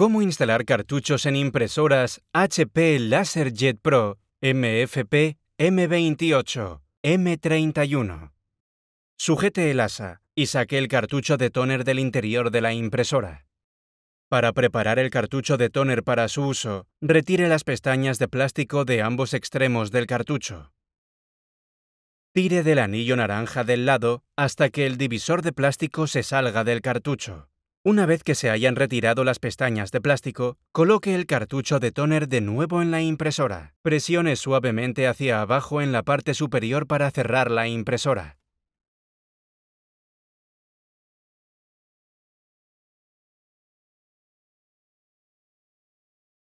Cómo instalar cartuchos en impresoras HP LaserJet Pro MFP M28 M31. Sujete el asa y saque el cartucho de toner del interior de la impresora. Para preparar el cartucho de toner para su uso, retire las pestañas de plástico de ambos extremos del cartucho. Tire del anillo naranja del lado hasta que el divisor de plástico se salga del cartucho. Una vez que se hayan retirado las pestañas de plástico, coloque el cartucho de tóner de nuevo en la impresora. Presione suavemente hacia abajo en la parte superior para cerrar la impresora.